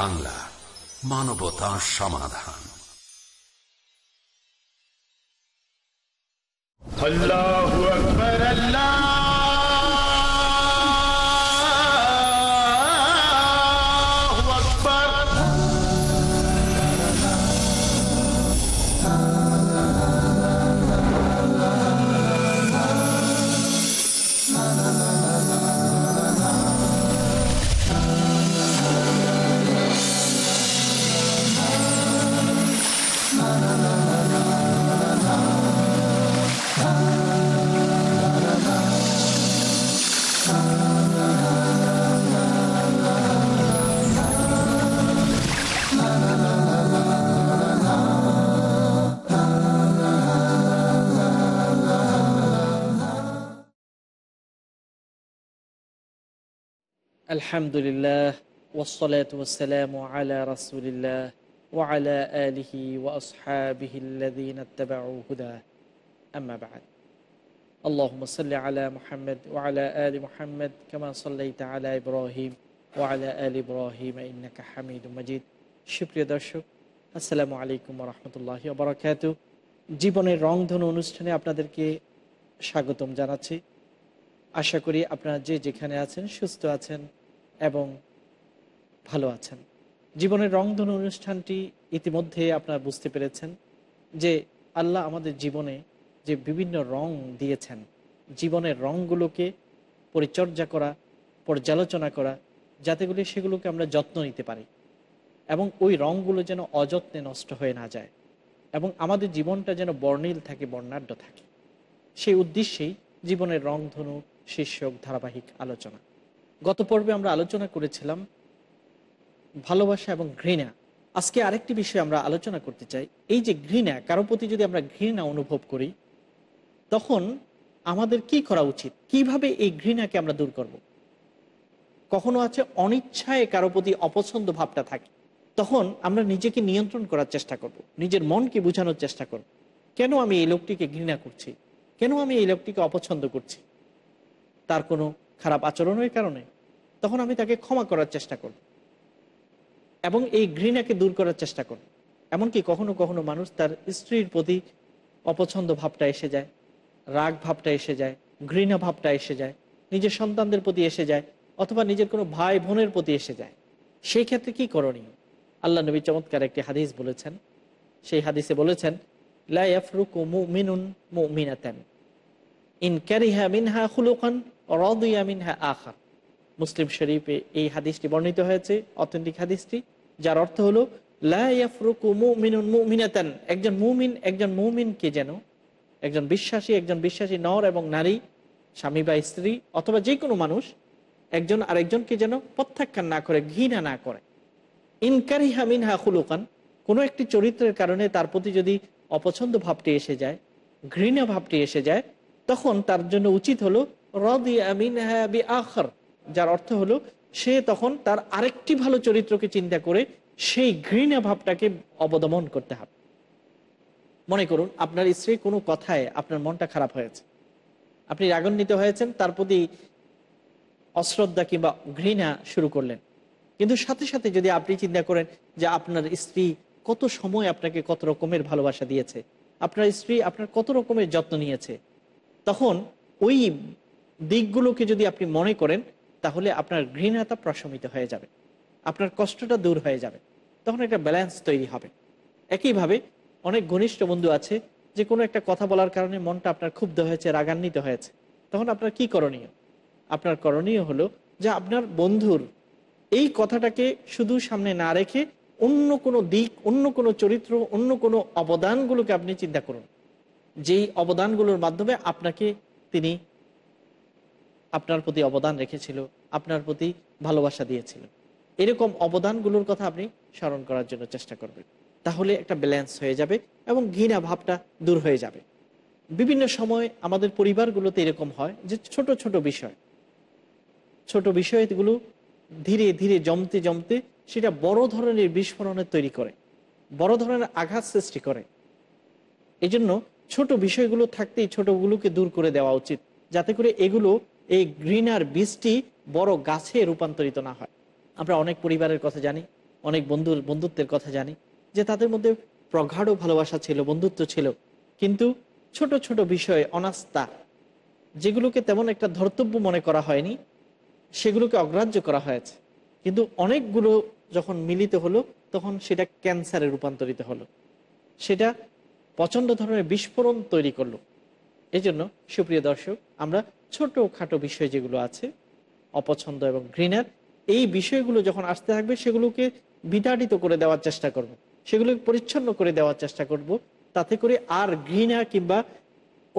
বাংলা মানবতা সমাধান আলহামদুলিল্লাহ ওসলাত ওসালাম আলা রাসুলিল্লাহ ওয়ালা আলিহি ওয়াসহাবিহিল্লাদিন হুদা আম্মাবাদ اللهم صل على محمد وعلى آل محمد كما صليت على إبراهيم وعلى آل إبراهيم إنك حميد مجيد সুপ্রিয় দর্শক আসসালামু আলাইকুম রহমতুল্লাহ বরাকাত জীবনের রংধনু অনুষ্ঠানে আপনাদেরকে স্বাগতম জানাচ্ছি আশা করি আপনারা যে যেখানে আছেন সুস্থ আছেন এবং ভালো আছেন জীবনের রংধনু অনুষ্ঠানটি ইতিমধ্যে আপনারা বুঝতে পেরেছেন যে আল্লাহ আমাদের জীবনে যে বিভিন্ন রং দিয়েছেন জীবনের রঙগুলোকে পরিচর্যা করা পর্যালোচনা করা যাতে করে সেগুলোকে আমরা যত্ন নিতে পারি এবং ওই রঙগুলো যেন অযত্নে নষ্ট হয়ে না যায় এবং আমাদের জীবনটা যেন বর্ণিল থাকে বর্ণাঢ্য থাকে সেই উদ্দেশ্যেই জীবনের রংধনু শীর্ষক ধারাবাহিক আলোচনা গত পর্বে আমরা আলোচনা করেছিলাম ভালোবাসা এবং ঘৃণা আজকে আরেকটি বিষয় আমরা আলোচনা করতে চাই এই যে ঘৃণা কারো প্রতি যদি আমরা ঘৃণা অনুভব করি তখন আমাদের কি করা উচিত কিভাবে এই ঘৃণাকে আমরা দূর করব। কখনো আছে অনিচ্ছায় কারো প্রতি অপছন্দ ভাবটা থাকে তখন আমরা নিজেকে নিয়ন্ত্রণ করার চেষ্টা করব। নিজের মনকে বোঝানোর চেষ্টা করব। কেন আমি এই লোকটিকে ঘৃণা করছি কেন আমি এই লোকটিকে অপছন্দ করছি তার কোনো খারাপ আচরণের কারণে তখন আমি তাকে ক্ষমা করার চেষ্টা করব এবং এই ঘৃণাকে দূর করার চেষ্টা করব এমনকি কখনো কখনো মানুষ তার স্ত্রীর প্রতি অপছন্দ ভাবটা এসে যায় রাগ ভাবটা এসে যায় ঘৃণা ভাবটা এসে যায় নিজের সন্তানদের প্রতি এসে যায় অথবা নিজের কোনো ভাই বোনের প্রতি এসে যায় সেই ক্ষেত্রে কি করণীয় আল্লাহ নবী চমৎকার একটি হাদিস বলেছেন সেই হাদিসে বলেছেন লাফরুকু মিনুন মু মিনাতেন ইন ক্যারিহা মিনহা খুলুকান রদিয়ামিনহা আখা মুসলিম শরীফে এই হাদিসটি বর্ণিত হয়েছে অথেন্টিক হাদিসটি যার অর্থ হলো লাফরুকু মুমিনুন একজন মুমিন একজন মুমিনকে যেন একজন বিশ্বাসী একজন বিশ্বাসী নর এবং নারী স্বামী বা স্ত্রী অথবা যে কোনো মানুষ একজন আরেকজনকে যেন প্রত্যাখ্যান না করে ঘৃণা না করে ইনকারি হামিন হা খুলুকান কোনো একটি চরিত্রের কারণে তার প্রতি যদি অপছন্দ ভাবটি এসে যায় ঘৃণা ভাবটি এসে যায় তখন তার জন্য উচিত হলো আখর যার অর্থ হলো সে তখন তার আরেকটি ভালো চরিত্রকে চিন্তা করে সেই ঘৃণা ভাবটাকে অবদমন করতে হবে মনে করুন আপনার স্ত্রী কোনো কথায় আপনার মনটা খারাপ হয়েছে আপনি রাগান্বিত হয়েছেন তার প্রতি অশ্রদ্ধা কিংবা ঘৃণা শুরু করলেন কিন্তু সাথে সাথে যদি আপনি চিন্তা করেন যে আপনার স্ত্রী কত সময় আপনাকে কত রকমের ভালোবাসা দিয়েছে আপনার স্ত্রী আপনার কত রকমের যত্ন নিয়েছে তখন ওই দিকগুলোকে যদি আপনি মনে করেন তাহলে আপনার ঘৃণাতা প্রশমিত হয়ে যাবে আপনার কষ্টটা দূর হয়ে যাবে তখন একটা ব্যালেন্স তৈরি হবে একইভাবে অনেক ঘনিষ্ঠ বন্ধু আছে যে কোনো একটা কথা বলার কারণে মনটা আপনার ক্ষুব্ধ হয়েছে রাগান্বিত হয়েছে তখন আপনার কি করণীয় আপনার করণীয় হলো যে আপনার বন্ধুর এই কথাটাকে শুধু সামনে না রেখে অন্য কোনো দিক অন্য কোনো চরিত্র অন্য কোনো অবদানগুলোকে আপনি চিন্তা করুন যেই অবদানগুলোর মাধ্যমে আপনাকে তিনি আপনার প্রতি অবদান রেখেছিল আপনার প্রতি ভালোবাসা দিয়েছিল এরকম অবদানগুলোর কথা আপনি স্মরণ করার জন্য চেষ্টা করবেন তাহলে একটা ব্যালেন্স হয়ে যাবে এবং ঘৃণা ভাবটা দূর হয়ে যাবে বিভিন্ন সময় আমাদের পরিবারগুলোতে এরকম হয় যে ছোট ছোট বিষয় ছোট বিষয়গুলো ধীরে ধীরে জমতে জমতে সেটা বড় ধরনের বিস্ফোরণের তৈরি করে বড় ধরনের আঘাত সৃষ্টি করে এজন্য ছোট বিষয়গুলো থাকতেই ছোটগুলোকে দূর করে দেওয়া উচিত যাতে করে এগুলো এই গ্রিনার বীজটি বড় গাছে রূপান্তরিত না হয় আমরা অনেক পরিবারের কথা জানি অনেক বন্ধুর বন্ধুত্বের কথা জানি যে তাদের মধ্যে প্রগাঢ় ভালোবাসা ছিল বন্ধুত্ব ছিল কিন্তু ছোট ছোট বিষয়ে অনাস্থা যেগুলোকে তেমন একটা ধর্তব্য মনে করা হয়নি সেগুলোকে অগ্রাহ্য করা হয়েছে কিন্তু অনেকগুলো যখন মিলিত হলো তখন সেটা ক্যান্সারে রূপান্তরিত হলো সেটা প্রচণ্ড ধরনের বিস্ফোরণ তৈরি করলো এজন্য সুপ্রিয় দর্শক আমরা খাটো বিষয় যেগুলো আছে অপছন্দ এবং ঘৃণার এই বিষয়গুলো যখন আসতে থাকবে সেগুলোকে বিতাড়িত করে দেওয়ার চেষ্টা করব। সেগুলোকে পরিচ্ছন্ন করে দেওয়ার চেষ্টা করব। তাতে করে আর ঘৃণা কিংবা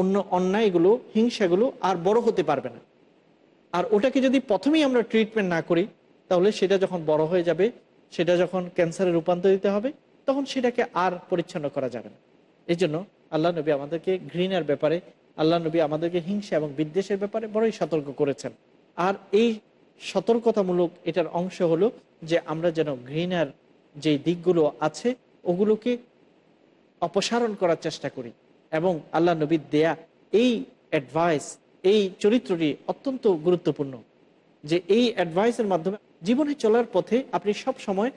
অন্য অন্যায়গুলো হিংসাগুলো আর বড় হতে পারবে না আর ওটাকে যদি প্রথমেই আমরা ট্রিটমেন্ট না করি তাহলে সেটা যখন বড় হয়ে যাবে সেটা যখন ক্যান্সারে রূপান্তরিত হবে তখন সেটাকে আর পরিচ্ছন্ন করা যাবে না এই জন্য আল্লাহ নবী আমাদেরকে ঘৃণার ব্যাপারে আল্লাহ নবী আমাদেরকে হিংসা এবং বিদ্বেষের ব্যাপারে বড়ই সতর্ক করেছেন আর এই সতর্কতামূলক এটার অংশ হলো যে আমরা যেন ঘৃণার যে দিকগুলো আছে ওগুলোকে অপসারণ করার চেষ্টা করি এবং আল্লাহ নবীর দেয়া এই অ্যাডভাইস এই চরিত্রটি অত্যন্ত গুরুত্বপূর্ণ যে এই অ্যাডভাইসের মাধ্যমে জীবনে চলার পথে আপনি সব সময়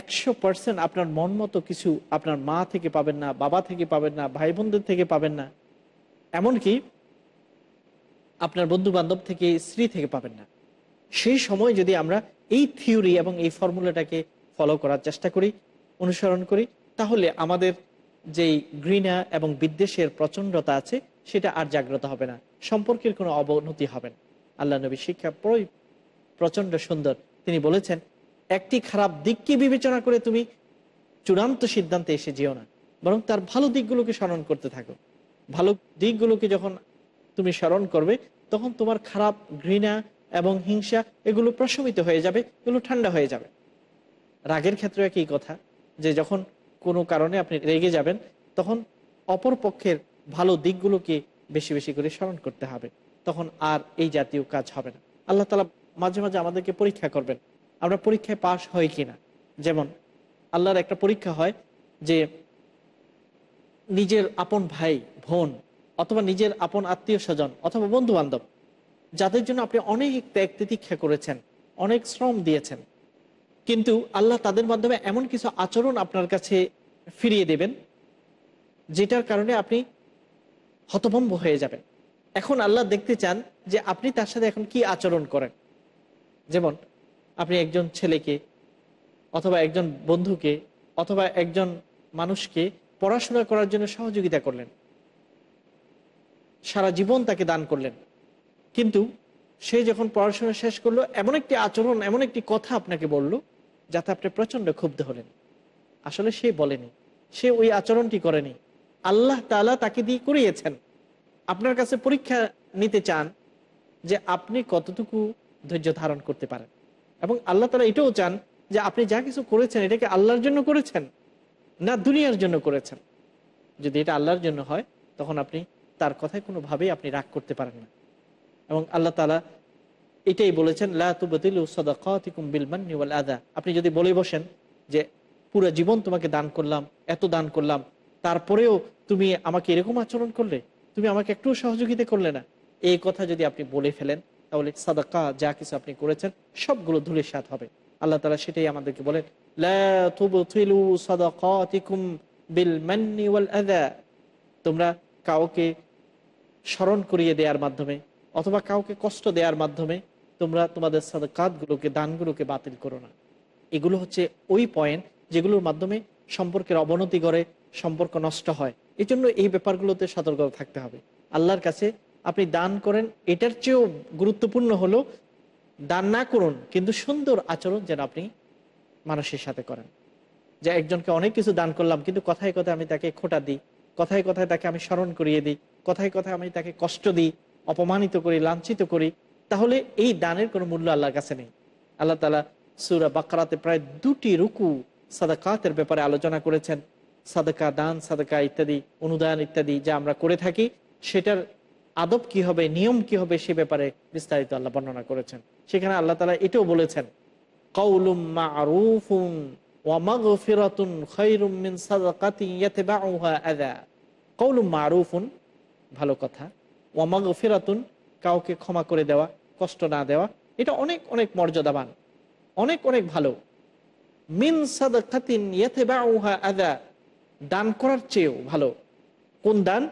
একশো পার্সেন্ট আপনার মন মতো কিছু আপনার মা থেকে পাবেন না বাবা থেকে পাবেন না ভাই বোনদের থেকে পাবেন না এমনকি আপনার বন্ধু বান্ধব থেকে স্ত্রী থেকে পাবেন না সেই সময় যদি আমরা এই থিওরি এবং এই ফর্মুলাটাকে ফলো করার চেষ্টা করি অনুসরণ করি তাহলে আমাদের যেই ঘৃণা এবং বিদ্বেষের প্রচণ্ডতা আছে সেটা আর জাগ্রত হবে না সম্পর্কের কোনো অবনতি হবে না আল্লাহ নবী শিক্ষা প্রচণ্ড সুন্দর তিনি বলেছেন একটি খারাপ দিককে বিবেচনা করে তুমি চূড়ান্ত সিদ্ধান্তে এসে যেও না বরং তার ভালো দিকগুলোকে স্মরণ করতে থাকো ভালো দিকগুলোকে যখন তুমি স্মরণ করবে তখন তোমার খারাপ ঘৃণা এবং হিংসা এগুলো প্রশমিত হয়ে যাবে এগুলো ঠান্ডা হয়ে যাবে রাগের ক্ষেত্রে একই কথা যে যখন কোনো কারণে আপনি রেগে যাবেন তখন অপর পক্ষের ভালো দিকগুলোকে বেশি বেশি করে স্মরণ করতে হবে তখন আর এই জাতীয় কাজ হবে না আল্লাহ তালা মাঝে মাঝে আমাদেরকে পরীক্ষা করবেন আমরা পরীক্ষায় পাশ হয় কিনা যেমন আল্লাহর একটা পরীক্ষা হয় যে নিজের আপন ভাই বোন অথবা নিজের আপন আত্মীয় স্বজন অথবা বন্ধু বান্ধব যাদের জন্য আপনি অনেক ত্যাগ তিতীক্ষা করেছেন অনেক শ্রম দিয়েছেন কিন্তু আল্লাহ তাদের মাধ্যমে এমন কিছু আচরণ আপনার কাছে ফিরিয়ে দেবেন যেটার কারণে আপনি হতভম্ব হয়ে যাবেন এখন আল্লাহ দেখতে চান যে আপনি তার সাথে এখন কি আচরণ করেন যেমন আপনি একজন ছেলেকে অথবা একজন বন্ধুকে অথবা একজন মানুষকে পড়াশোনা করার জন্য সহযোগিতা করলেন সারা জীবন তাকে দান করলেন কিন্তু সে যখন পড়াশোনা শেষ করলো এমন একটি আচরণ এমন একটি কথা আপনাকে বলল যাতে আপনি প্রচণ্ড ক্ষুব্ধ হলেন আসলে সে বলেনি সে ওই আচরণটি করেনি আল্লাহ তালা তাকে দিয়ে করিয়েছেন আপনার কাছে পরীক্ষা নিতে চান যে আপনি কতটুকু ধৈর্য ধারণ করতে পারেন এবং আল্লাহ তালা এটাও চান যে আপনি যা কিছু করেছেন এটাকে আল্লাহর জন্য করেছেন না দুনিয়ার জন্য করেছেন যদি এটা আল্লাহর জন্য হয় তখন আপনি তার কথায় কোনোভাবেই আপনি রাগ করতে পারেন না এবং আল্লাহ তালা এটাই বলেছেন আদা আপনি যদি বলে বসেন যে পুরো জীবন তোমাকে দান করলাম এত দান করলাম তারপরেও তুমি আমাকে এরকম আচরণ করলে তুমি আমাকে একটু সহযোগিতা করলে না এই কথা যদি আপনি বলে ফেলেন তাহলে সাদাকা যা কিছু আপনি করেছেন সবগুলো ধুলে সাথ হবে আল্লাহ তালা সেটাই আমাদেরকে বলেন তোমরা কাউকে স্মরণ করিয়ে দেওয়ার মাধ্যমে অথবা কাউকে কষ্ট দেওয়ার মাধ্যমে তোমরা তোমাদের সাদাকাতগুলোকে দানগুলোকে বাতিল করো না এগুলো হচ্ছে ওই পয়েন্ট যেগুলোর মাধ্যমে সম্পর্কের অবনতি করে সম্পর্ক নষ্ট হয় এই জন্য এই ব্যাপারগুলোতে সতর্ক থাকতে হবে আল্লাহর কাছে আপনি দান করেন এটার চেয়েও গুরুত্বপূর্ণ হলো দান না করুন কিন্তু সুন্দর আচরণ যেন আপনি মানুষের সাথে করেন যে একজনকে অনেক কিছু দান করলাম কিন্তু কথায় কথায় আমি তাকে খোটা দিই কথায় কথায় তাকে আমি স্মরণ করিয়ে দিই কথায় কথায় আমি তাকে কষ্ট দিই অপমানিত করি লাঞ্ছিত করি তাহলে এই দানের কোনো মূল্য আল্লাহর কাছে নেই আল্লাহ তালা সুরা বাকরাতে প্রায় দুটি রুকু সাদাকাতের ব্যাপারে আলোচনা করেছেন সাদাকা দান সাদাকা ইত্যাদি অনুদান ইত্যাদি যা আমরা করে থাকি সেটার আদব কি হবে নিয়ম কি হবে সে ব্যাপারে বিস্তারিত আল্লাহ বর্ণনা করেছেন সেখানে আল্লাহ তালা এটাও বলেছেন কৌলুম মা রুফুং ওয়ামাগফিরাতুন খৈরুম মিন ভালো কথা ওয়ামাগফিরাতুন কাউকে ক্ষমা করে দেওয়া কষ্ট না দেওয়া এটা অনেক অনেক মর্যাদাবান অনেক অনেক ভালো মিন সাদাকাতিন ইয়াতবাউহা দান করার চেয়েও ভালো কোন দান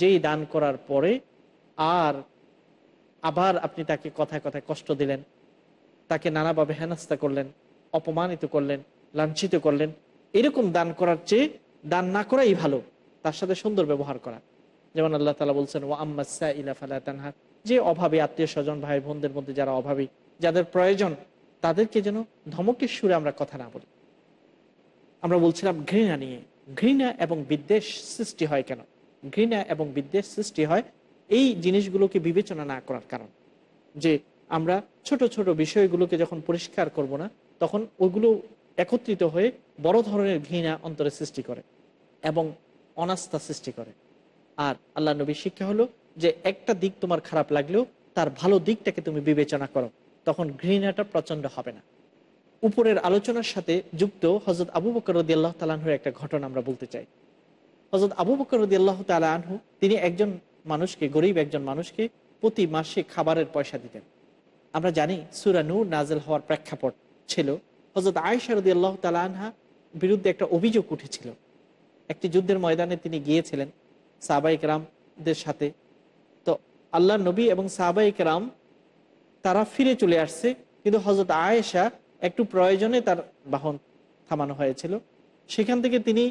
যেই দান করার পরে আর আবার আপনি তাকে কথায় কথায় কষ্ট দিলেন তাকে নানাভাবে হেনাস্তা করলেন অপমানিত করলেন লাঞ্ছিত করলেন এরকম দান করার চেয়ে দান না করাই ভালো তার সাথে সুন্দর ব্যবহার করা যেমন আল্লাহ তালা বলছেন ও আম্মাসা যে অভাবে আত্মীয় স্বজন ভাই বোনদের মধ্যে যারা অভাবী যাদের প্রয়োজন তাদেরকে যেন ধমকের সুরে আমরা কথা না বলি আমরা বলছিলাম ঘৃণা নিয়ে ঘৃণা এবং বিদ্বেষ সৃষ্টি হয় কেন ঘৃণা এবং বিদ্বেষ সৃষ্টি হয় এই জিনিসগুলোকে বিবেচনা না করার কারণ যে আমরা ছোট ছোট বিষয়গুলোকে যখন পরিষ্কার করব না তখন ওগুলো একত্রিত হয়ে বড় ধরনের ঘৃণা অন্তরে সৃষ্টি করে এবং অনাস্থা সৃষ্টি করে আর আল্লাহ নবীর শিক্ষা হলো যে একটা দিক তোমার খারাপ লাগলেও তার ভালো দিকটাকে তুমি বিবেচনা করো তখন ঘৃণাটা প্রচণ্ড হবে না উপরের আলোচনার সাথে যুক্ত হজরত আবু বকর রদি আল্লাহ তালাহুর একটা ঘটনা আমরা বলতে চাই হজরত আবু বকর রদি আল্লাহ তালা তিনি একজন মানুষকে গরিব একজন মানুষকে প্রতি মাসে খাবারের পয়সা দিতেন আমরা জানি সুরানু নাজেল হওয়ার প্রেক্ষাপট ছিল হজরত আয়সারদি আল্লাহ তালা বিরুদ্ধে একটা অভিযোগ উঠেছিল একটি যুদ্ধের ময়দানে তিনি গিয়েছিলেন সাবাইক রামদের সাথে তো আল্লাহ নবী এবং সাবাইক রাম তারা ফিরে চলে আসছে কিন্তু হজরত আয়েশা একটু প্রয়োজনে তার বাহন থামানো হয়েছিল সেখান থেকে তিনি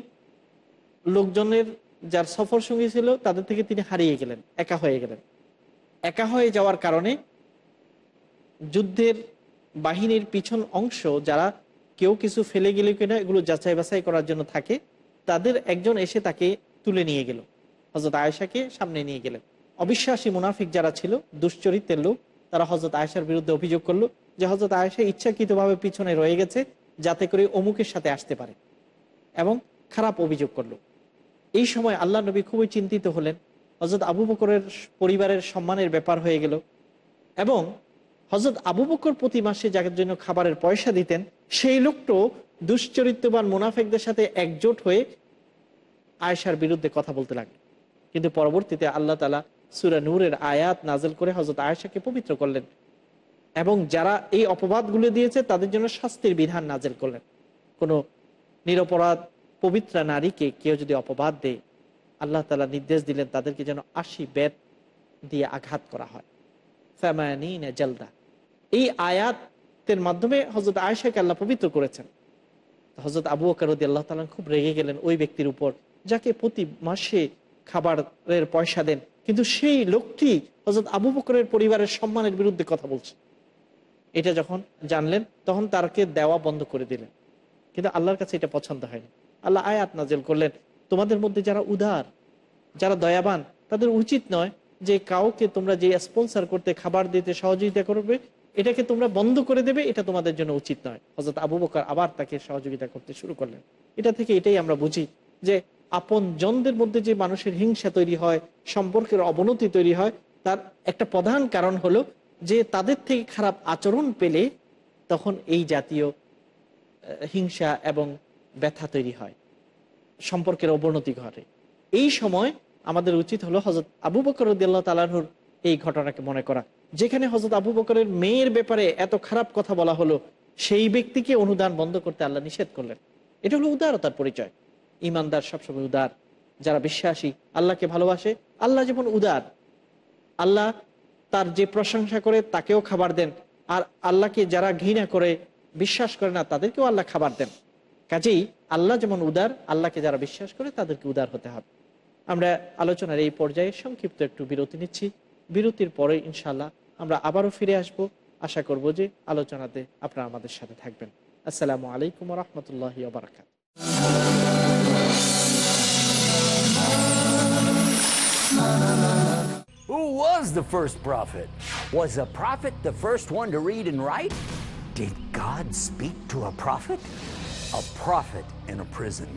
লোকজনের যার সফর সঙ্গী ছিল তাদের থেকে তিনি হারিয়ে গেলেন একা হয়ে গেলেন একা হয়ে যাওয়ার কারণে যুদ্ধের বাহিনীর পিছন অংশ যারা কেউ কিছু ফেলে গেল কিনা এগুলো যাচাই বাছাই করার জন্য থাকে তাদের একজন এসে তাকে তুলে নিয়ে গেল হজরত আয়েশাকে সামনে নিয়ে গেলেন অবিশ্বাসী মুনাফিক যারা ছিল দুশ্চরিত্রের লোক তারা হজরত আয়েশার বিরুদ্ধে অভিযোগ করলো যে হজরত আয়েশা ইচ্ছাকৃতভাবে পিছনে রয়ে গেছে যাতে করে অমুকের সাথে আসতে পারে এবং খারাপ অভিযোগ করলো এই সময় আল্লাহ নবী খুবই চিন্তিত হলেন হজরত আবু বকরের পরিবারের সম্মানের ব্যাপার হয়ে গেল এবং হজরত আবু বকর প্রতি মাসে যাদের জন্য খাবারের পয়সা দিতেন সেই লোকটো দুশ্চরিত্রবান মুনাফেকদের সাথে একজোট হয়ে আয়েশার বিরুদ্ধে কথা বলতে লাগল কিন্তু পরবর্তীতে আল্লাহ তালা সুরা নূরের আয়াত নাজেল করে হজরত আয়েশাকে পবিত্র করলেন এবং যারা এই অপবাদগুলো দিয়েছে তাদের জন্য শাস্তির বিধান নাজেল করলেন কোনো নিরপরাধ পবিত্রা নারীকে কেউ যদি অপবাদ দেয় আল্লাহ তালা নির্দেশ দিলেন তাদেরকে যেন আশি বেদ দিয়ে আঘাত করা হয় ফ্যামায়ানি না জলদা এই আয়াতের মাধ্যমে হজরত আয়সাকে আল্লাহ পবিত্র করেছেন হজরত আবু আকারদি আল্লাহ তালা খুব রেগে গেলেন ওই ব্যক্তির উপর যাকে প্রতি মাসে খাবারের পয়সা দেন কিন্তু সেই লোকটি হজরত আবু বকরের পরিবারের সম্মানের বিরুদ্ধে কথা বলছে এটা যখন জানলেন তখন তারকে দেওয়া বন্ধ করে দিলেন কিন্তু আল্লাহর কাছে এটা পছন্দ হয়নি আল্লাহ আয়াত নাজেল করলেন তোমাদের মধ্যে যারা উদার যারা দয়াবান তাদের উচিত নয় যে কাউকে তোমরা যে স্পন্সার করতে খাবার দিতে সহযোগিতা করবে এটাকে তোমরা বন্ধ করে দেবে এটা তোমাদের জন্য উচিত নয় হজরত আবু বকর আবার তাকে সহযোগিতা করতে শুরু করলেন এটা থেকে এটাই আমরা বুঝি যে আপন জনদের মধ্যে যে মানুষের হিংসা তৈরি হয় সম্পর্কের অবনতি তৈরি হয় তার একটা প্রধান কারণ হলো যে তাদের থেকে খারাপ আচরণ পেলে তখন এই জাতীয় হিংসা এবং ব্যথা তৈরি হয় সম্পর্কের অবনতি ঘটে এই সময় আমাদের উচিত হলো হজরত আবু বকর উদ্দাল তালাহুর এই ঘটনাকে মনে করা যেখানে হজরত আবু বকরের মেয়ের ব্যাপারে এত খারাপ কথা বলা হলো সেই ব্যক্তিকে অনুদান বন্ধ করতে আল্লাহ নিষেধ করলেন এটা হলো উদারতার পরিচয় ইমানদার সবসময় উদার যারা বিশ্বাসী আল্লাহকে ভালোবাসে আল্লাহ যেমন উদার আল্লাহ তার যে প্রশংসা করে তাকেও খাবার দেন আর আল্লাহকে যারা ঘৃণা করে বিশ্বাস করে না তাদেরকেও আল্লাহ খাবার দেন কাজেই আল্লাহ যেমন উদার আল্লাহকে যারা বিশ্বাস করে তাদেরকে উদার হতে হবে আমরা আলোচনার এই পর্যায়ে সংক্ষিপ্ত একটু বিরতি নিচ্ছি বিরতির পরে ইনশাল্লাহ আমরা আবারও ফিরে আসব আশা করব যে আলোচনাতে আপনারা আমাদের সাথে থাকবেন আসসালামু আলাইকুম রহমতুল্লাহ বারাকাত Who was the first prophet? Was a prophet the first one to read and write? Did God speak to a prophet? A prophet in a prison.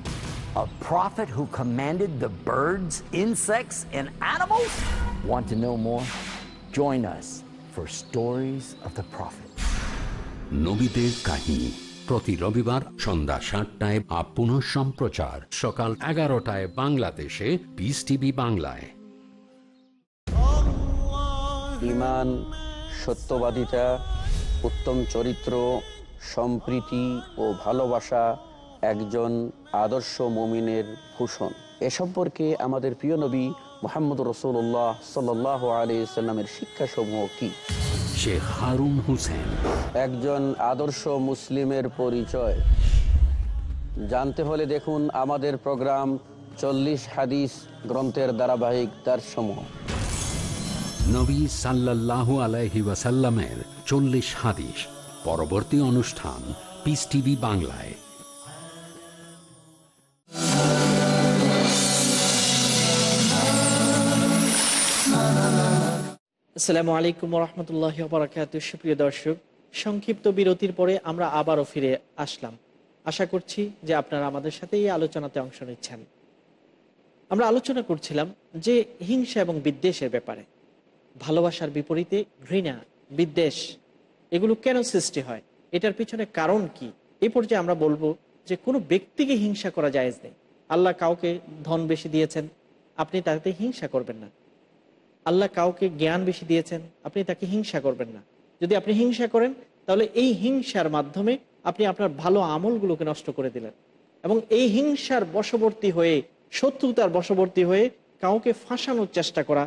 A prophet who commanded the birds, insects, and animals? Want to know more? Join us for Stories of the Prophet. নবীদের কাহিনী প্রতি রবিবার সন্ধ্যা সাতটায় up পুনঃ সম্প্রচার সকাল এগারোটায় বাংলাদেশে পিস টিভি বাংলায় ইমান সত্যবাদিতা উত্তম চরিত্র সম্প্রীতি ও ভালোবাসা একজন আদর্শ মমিনের ভূষণ এ সম্পর্কে আমাদের প্রিয় নবী মোহাম্মদ রসুল্লাহ সাল্লাহ আলী সাল্লামের শিক্ষাসমূহ কি শেখ হারুন হুসেন একজন আদর্শ মুসলিমের পরিচয় জানতে হলে দেখুন আমাদের প্রোগ্রাম চল্লিশ হাদিস গ্রন্থের ধারাবাহিক তার সমূহ নবী সাল্লাহ আলাইহি ওয়াসাল্লামের চল্লিশ হাদিস পরবর্তী অনুষ্ঠান পিস টিভি বাংলায় আসসালামু আলাইকুম রহমতুল্লাহ বরাকাত সুপ্রিয় দর্শক সংক্ষিপ্ত বিরতির পরে আমরা আবারও ফিরে আসলাম আশা করছি যে আপনারা আমাদের সাথে এই আলোচনাতে অংশ নিচ্ছেন আমরা আলোচনা করছিলাম যে হিংসা এবং বিদ্বেষের ব্যাপারে ভালোবাসার বিপরীতে ঘৃণা বিদ্বেষ এগুলো কেন সৃষ্টি হয় এটার পিছনে কারণ কি এ পর্যায়ে আমরা বলবো যে কোনো ব্যক্তিকে হিংসা করা জায়েজ নেই আল্লাহ কাউকে ধন বেশি দিয়েছেন আপনি তাতে হিংসা করবেন না আল্লাহ কাউকে জ্ঞান বেশি দিয়েছেন আপনি তাকে হিংসা করবেন না যদি আপনি হিংসা করেন তাহলে এই হিংসার মাধ্যমে আপনি আপনার ভালো আমলগুলোকে নষ্ট করে দিলেন এবং এই হিংসার বশবর্তী হয়ে শত্রুতার বশবর্তী হয়ে কাউকে ফাঁসানোর চেষ্টা করা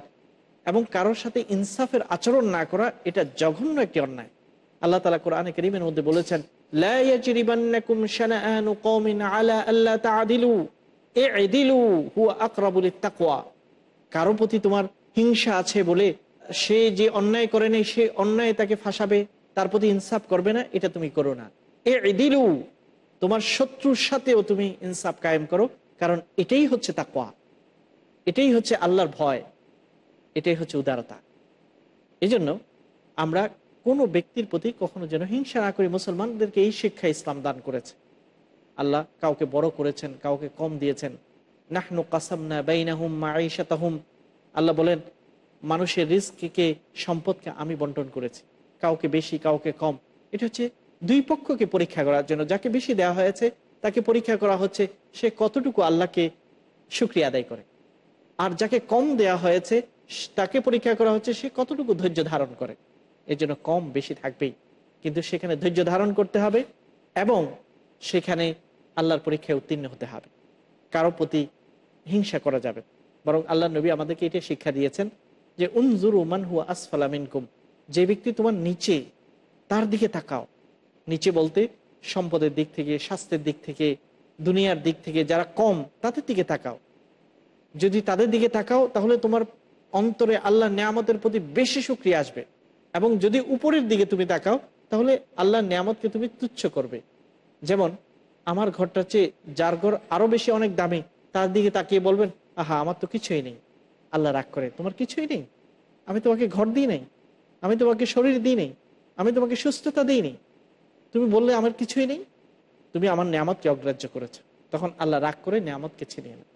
এবং কারোর সাথে ইনসাফের আচরণ না করা এটা জঘন্য একটি অন্যায় আল্লাহ তালা কোরআনে করিমের মধ্যে বলেছেন কারো প্রতি তোমার হিংসা আছে বলে সে যে অন্যায় করে নেই সে অন্যায় তাকে ফাঁসাবে তার প্রতি ইনসাফ করবে না এটা তুমি করো না এ দিলু তোমার শত্রুর সাথেও তুমি ইনসাফ কায়েম করো কারণ এটাই হচ্ছে তাকোয়া এটাই হচ্ছে আল্লাহর ভয় এটাই হচ্ছে উদারতা এজন্য আমরা কোনো ব্যক্তির প্রতি কখনো যেন হিংসা না করি মুসলমানদেরকে এই শিক্ষা ইসলাম দান করেছে আল্লাহ কাউকে বড় করেছেন কাউকে কম দিয়েছেন নাহনু কাসামনা বাইনাহুম তাহুম আল্লাহ বলেন মানুষের রিস্ককে সম্পদকে আমি বন্টন করেছি কাউকে বেশি কাউকে কম এটা হচ্ছে দুই পক্ষকে পরীক্ষা করার জন্য যাকে বেশি দেওয়া হয়েছে তাকে পরীক্ষা করা হচ্ছে সে কতটুকু আল্লাহকে সুক্রিয়া আদায় করে আর যাকে কম দেয়া হয়েছে তাকে পরীক্ষা করা হচ্ছে সে কতটুকু ধৈর্য ধারণ করে এর জন্য কম বেশি থাকবেই কিন্তু সেখানে ধৈর্য ধারণ করতে হবে এবং সেখানে আল্লাহর পরীক্ষায় উত্তীর্ণ হতে হবে কারো প্রতি হিংসা করা যাবে বরং আল্লাহ নবী আমাদেরকে এটা শিক্ষা দিয়েছেন যে উনজুর উমান হুয়া আসফালামিনকুম যে ব্যক্তি তোমার নিচে তার দিকে তাকাও নিচে বলতে সম্পদের দিক থেকে স্বাস্থ্যের দিক থেকে দুনিয়ার দিক থেকে যারা কম তাদের দিকে তাকাও যদি তাদের দিকে তাকাও তাহলে তোমার অন্তরে আল্লাহ নিয়ামতের প্রতি বেশি সুক্রিয়া আসবে এবং যদি উপরের দিকে তুমি তাকাও তাহলে আল্লাহ নিয়ামতকে তুমি তুচ্ছ করবে যেমন আমার ঘরটা চেয়ে যার ঘর আরও বেশি অনেক দামি তার দিকে তাকিয়ে বলবেন আহা আমার তো কিছুই নেই আল্লাহ রাগ করে তোমার কিছুই নেই আমি তোমাকে ঘর দিই নাই আমি তোমাকে শরীর দিই নেই আমি তোমাকে সুস্থতা দিই নেই তুমি বললে আমার কিছুই নেই তুমি আমার নিয়ামতকে অগ্রাহ্য করেছো তখন আল্লাহ রাগ করে নিয়ামতকে ছিনিয়ে নেয়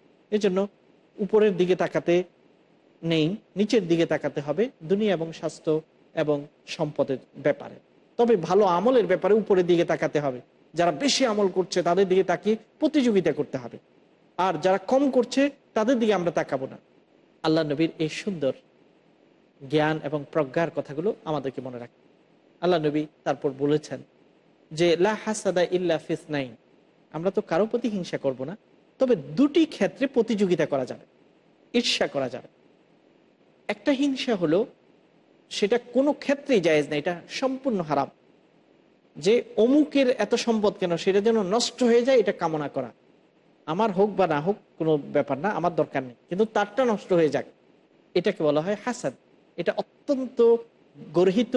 জন্য উপরের দিকে তাকাতে নেই নিচের দিকে তাকাতে হবে দুনিয়া এবং স্বাস্থ্য এবং সম্পদের ব্যাপারে তবে ভালো আমলের ব্যাপারে উপরের দিকে তাকাতে হবে যারা বেশি আমল করছে তাদের দিকে তাকিয়ে প্রতিযোগিতা করতে হবে আর যারা কম করছে তাদের দিকে আমরা তাকাবো না আল্লাহ নবীর এই সুন্দর জ্ঞান এবং প্রজ্ঞার কথাগুলো আমাদেরকে মনে রাখবে আল্লাহ নবী তারপর বলেছেন যে লা হাসাদা ইল্লা ফিস নাইন আমরা তো কারো প্রতি হিংসা করবো না তবে দুটি ক্ষেত্রে প্রতিযোগিতা করা যাবে ঈর্ষা করা যাবে একটা হিংসা হলো সেটা কোনো ক্ষেত্রেই জায়েজ না এটা সম্পূর্ণ হারাম যে অমুকের এত সম্পদ কেন সেটা যেন নষ্ট হয়ে যায় এটা কামনা করা আমার হোক বা না হোক কোনো ব্যাপার না আমার দরকার নেই কিন্তু তারটা নষ্ট হয়ে যাক এটাকে বলা হয় হাসাদ এটা অত্যন্ত গর্হিত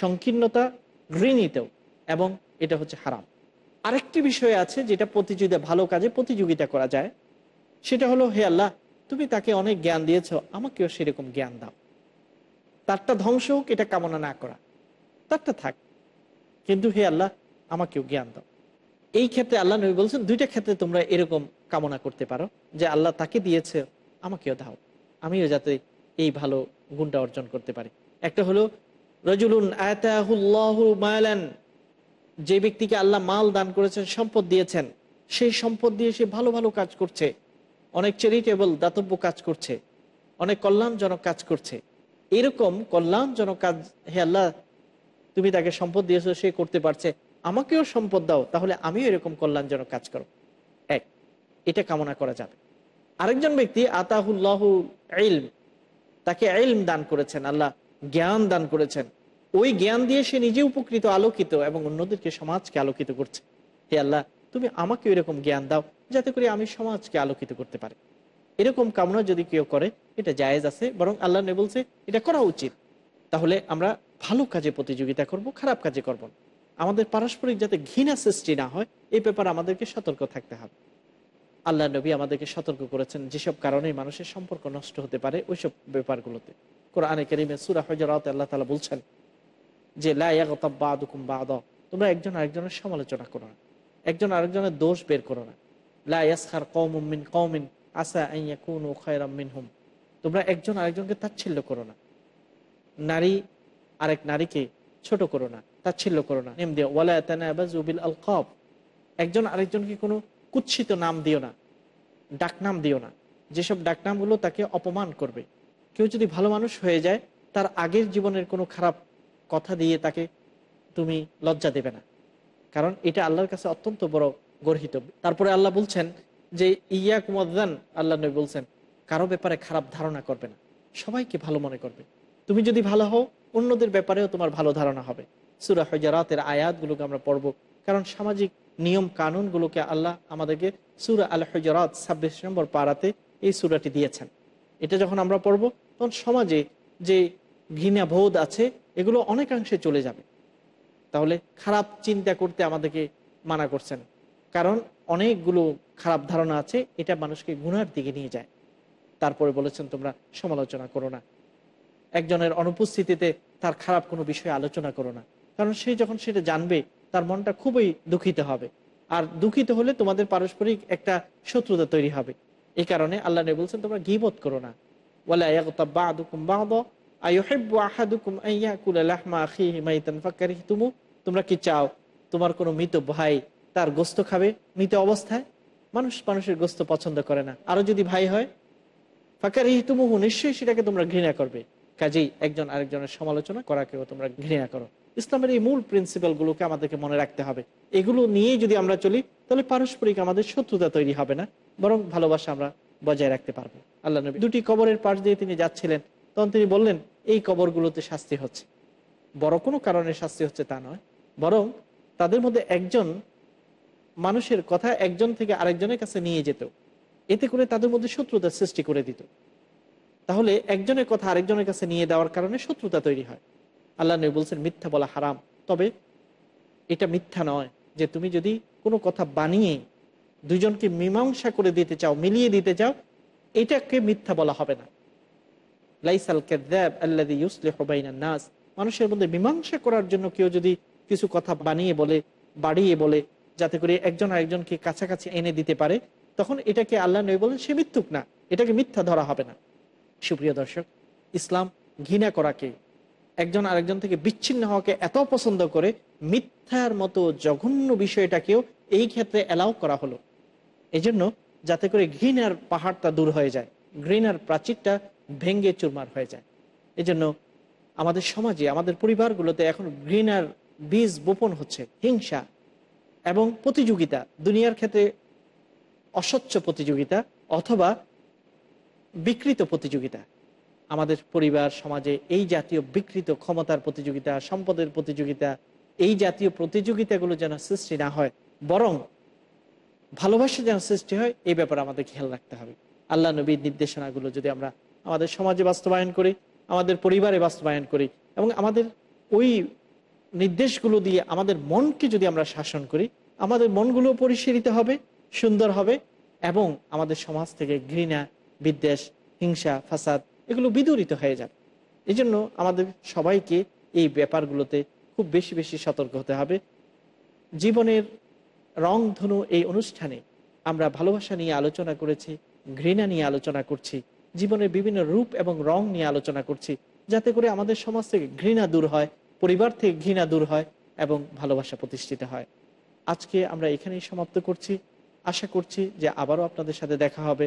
সংকীর্ণতা ঘৃণীত এবং এটা হচ্ছে হারাম আরেকটি বিষয় আছে যেটা প্রতিযোগিতা ভালো কাজে প্রতিযোগিতা করা যায় সেটা হলো হে আল্লাহ তুমি তাকে অনেক জ্ঞান দিয়েছ আমাকেও সেরকম জ্ঞান দাও তারটা ধ্বংস হোক এটা কামনা না করা তারটা থাক কিন্তু হে আল্লাহ আমাকেও জ্ঞান দাও এই ক্ষেত্রে আল্লাহ নবী বলছেন দুইটা ক্ষেত্রে তোমরা এরকম কামনা করতে পারো যে আল্লাহ তাকে দিয়েছে আমাকেও দাও আমিও যাতে এই ভালো গুণটা অর্জন করতে পারি একটা হলো রজুলুন আয়তাহুল্লাহু মায়ালান যে ব্যক্তিকে আল্লাহ মাল দান করেছেন সম্পদ দিয়েছেন সেই সম্পদ দিয়ে সে ভালো ভালো কাজ করছে অনেক চ্যারিটেবল দাতব্য কাজ করছে অনেক কল্যাণজনক কাজ করছে এরকম কল্যাণজনক কাজ হে আল্লাহ তুমি তাকে সম্পদ দিয়েছো সে করতে পারছে আমাকেও সম্পদ দাও তাহলে আমিও এরকম কল্যাণজনক কাজ করো এক এটা কামনা করা যাবে আরেকজন ব্যক্তি আতাহুল্লাহ ইলম তাকে আইলম দান করেছেন আল্লাহ জ্ঞান দান করেছেন ওই জ্ঞান দিয়ে সে নিজে উপকৃত আলোকিত এবং অন্যদেরকে সমাজকে আলোকিত করছে হে আল্লাহ তুমি আমাকে এরকম জ্ঞান দাও যাতে করে আমি সমাজকে আলোকিত করতে পারি এরকম কামনা যদি কেউ করে এটা জায়েজ আছে বরং আল্লাহ বলছে এটা করা উচিত তাহলে আমরা ভালো কাজে প্রতিযোগিতা করব খারাপ কাজে করবো না আমাদের পারস্পরিক যাতে ঘৃণা সৃষ্টি না হয় এই ব্যাপারে আমাদেরকে সতর্ক থাকতে হবে আল্লাহ নবী আমাদেরকে সতর্ক করেছেন যেসব কারণে মানুষের সম্পর্ক নষ্ট হতে পারে ওইসব ব্যাপারগুলোতে কোরআনে কেরিমে সুরা হজরাত আল্লাহ তালা বলছেন যে বা বাদ তোমরা একজন আরেকজনের সমালোচনা করো না একজন আরেকজনের দোষ বের করো না লাখার কৌমিন কৌমিন আসা আইয়া কুন ও খয়রামিন হুম তোমরা একজন আরেকজনকে তাচ্ছিল্য করো না নারী আরেক নারীকে ছোট করো না তাচ্ছিল্য করো না নেম দিও ওয়ালা আল কব একজন আরেকজনকে কোনো কুচ্ছিত নাম দিও না ডাকনাম দিও না যেসব ডাকনামগুলো তাকে অপমান করবে কেউ যদি ভালো মানুষ হয়ে যায় তার আগের জীবনের কোনো খারাপ কথা দিয়ে তাকে তুমি লজ্জা দেবে না কারণ এটা আল্লাহর কাছে অত্যন্ত বড় গর্হিত তারপরে আল্লাহ বলছেন যে ইয়া কুমদান আল্লাহ নবী বলছেন কারো ব্যাপারে খারাপ ধারণা করবে না সবাইকে ভালো মনে করবে তুমি যদি ভালো হও অন্যদের ব্যাপারেও তোমার ভালো ধারণা হবে সুরা হজারাতের আয়াতগুলোকে আমরা পড়ব কারণ সামাজিক নিয়ম কানুনগুলোকে আল্লাহ আমাদেরকে সুরা আল হজরাত ছাব্বিশ নম্বর পাড়াতে এই সুরাটি দিয়েছেন এটা যখন আমরা পড়ব তখন সমাজে যে ঘৃণা বোধ আছে এগুলো অনেকাংশে চলে যাবে তাহলে খারাপ চিন্তা করতে আমাদেরকে মানা করছেন কারণ অনেকগুলো খারাপ ধারণা আছে এটা মানুষকে গুনার দিকে নিয়ে যায় তারপরে বলেছেন তোমরা সমালোচনা করো না একজনের অনুপস্থিতিতে তার খারাপ কোনো বিষয়ে আলোচনা করো না কারণ সে যখন সেটা জানবে তার মনটা খুবই দুঃখিত হবে আর দুঃখিত হলে তোমাদের পারস্পরিক একটা শত্রুতা তৈরি হবে এই কারণে আল্লাহ নবী বলছেন তোমরা গিবত করো না তোমরা কি চাও তোমার কোনো মৃত ভাই তার গোস্ত খাবে মৃত অবস্থায় মানুষ মানুষের গোস্ত পছন্দ করে না আরো যদি ভাই হয় ফাঁকার ইহতুমুহু নিশ্চয়ই সেটাকে তোমরা ঘৃণা করবে কাজেই একজন আরেকজনের সমালোচনা করাকেও তোমরা ঘৃণা করো ইসলামের এই মূল প্রিন্সিপালগুলোকে আমাদেরকে মনে রাখতে হবে এগুলো নিয়ে যদি আমরা চলি তাহলে পারস্পরিক আমাদের শত্রুতা তৈরি হবে না বরং ভালোবাসা আমরা বজায় রাখতে পারবো আল্লাহ নবী দুটি কবরের পাশ দিয়ে তিনি যাচ্ছিলেন তখন তিনি বললেন এই কবরগুলোতে শাস্তি হচ্ছে বড় কোনো কারণে শাস্তি হচ্ছে তা নয় বরং তাদের মধ্যে একজন মানুষের কথা একজন থেকে আরেকজনের কাছে নিয়ে যেত এতে করে তাদের মধ্যে শত্রুতা সৃষ্টি করে দিত তাহলে একজনের কথা আরেকজনের কাছে নিয়ে দেওয়ার কারণে শত্রুতা তৈরি হয় আল্লাহ নবী বলছেন মিথ্যা বলা হারাম তবে এটা মিথ্যা নয় যে তুমি যদি কোনো কথা বানিয়ে দুজনকে মীমাংসা করে দিতে চাও মিলিয়ে দিতে চাও এটাকে মিথ্যা বলা হবে না লাইসাল কেদ্যাব ইউসলে হবাইনা নাস মানুষের মধ্যে মীমাংসা করার জন্য কেউ যদি কিছু কথা বানিয়ে বলে বাড়িয়ে বলে যাতে করে একজন আরেকজনকে কাছাকাছি এনে দিতে পারে তখন এটাকে আল্লাহ নবী বলেন সে মিথ্যুক না এটাকে মিথ্যা ধরা হবে না সুপ্রিয় দর্শক ইসলাম ঘৃণা করাকে একজন আরেকজন থেকে বিচ্ছিন্ন হওয়াকে এত পছন্দ করে মিথ্যার মতো জঘন্য বিষয়টাকেও এই ক্ষেত্রে অ্যালাউ করা হলো এজন্য যাতে করে ঘৃণার পাহাড়টা দূর হয়ে যায় ঘৃণার প্রাচীরটা ভেঙ্গে চুরমার হয়ে যায় এজন্য আমাদের সমাজে আমাদের পরিবারগুলোতে এখন ঘৃণার বীজ বোপন হচ্ছে হিংসা এবং প্রতিযোগিতা দুনিয়ার ক্ষেত্রে অস্বচ্ছ প্রতিযোগিতা অথবা বিকৃত প্রতিযোগিতা আমাদের পরিবার সমাজে এই জাতীয় বিকৃত ক্ষমতার প্রতিযোগিতা সম্পদের প্রতিযোগিতা এই জাতীয় প্রতিযোগিতাগুলো যেন সৃষ্টি না হয় বরং ভালোবাসা যেন সৃষ্টি হয় এই ব্যাপারে আমাদের খেয়াল রাখতে হবে আল্লাহ নবীর নির্দেশনাগুলো যদি আমরা আমাদের সমাজে বাস্তবায়ন করি আমাদের পরিবারে বাস্তবায়ন করি এবং আমাদের ওই নির্দেশগুলো দিয়ে আমাদের মনকে যদি আমরা শাসন করি আমাদের মনগুলো পরিশীলিত হবে সুন্দর হবে এবং আমাদের সমাজ থেকে ঘৃণা বিদ্বেষ হিংসা ফাসাদ এগুলো বিদূরিত হয়ে যাবে এই জন্য আমাদের সবাইকে এই ব্যাপারগুলোতে খুব বেশি বেশি সতর্ক হতে হবে জীবনের রংধনু এই অনুষ্ঠানে আমরা ভালোবাসা নিয়ে আলোচনা করেছি ঘৃণা নিয়ে আলোচনা করছি জীবনের বিভিন্ন রূপ এবং রং নিয়ে আলোচনা করছি যাতে করে আমাদের সমাজ থেকে ঘৃণা দূর হয় পরিবার থেকে ঘৃণা দূর হয় এবং ভালোবাসা প্রতিষ্ঠিত হয় আজকে আমরা এখানেই সমাপ্ত করছি আশা করছি যে আবারও আপনাদের সাথে দেখা হবে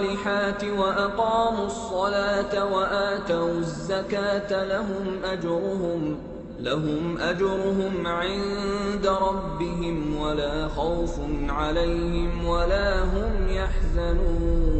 الصالحات وأقاموا الصلاة وآتوا الزكاة لهم أجرهم لهم أجرهم عند ربهم ولا خوف عليهم ولا هم يحزنون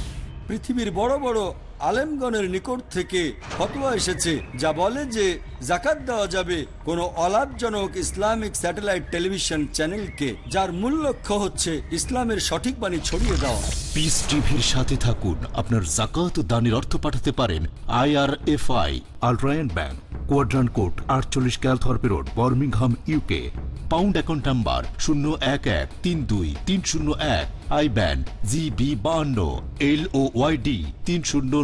পৃথিবীর বড় বড় আলেমগণের নিকট থেকে ফতোয়া এসেছে যা বলে যে জাকাত দেওয়া যাবে কোনো অলাভজনক ইসলামিক স্যাটেলাইট টেলিভিশন চ্যানেলকে যার মূল লক্ষ্য হচ্ছে ইসলামের সঠিক বাণী ছড়িয়ে দেওয়া পিস টিভির সাথে থাকুন আপনার জাকাত দানের অর্থ পাঠাতে পারেন IRFI Al Rayan Bank Quadrant Court আটচল্লিশ Calthorpe Road Birmingham UK pound account number শূন্য এক এক তিন দুই তিন শূন্য এক আই ব্যান জি বি বাহান্ন এল ও ওয়াই ডি তিন শূন্য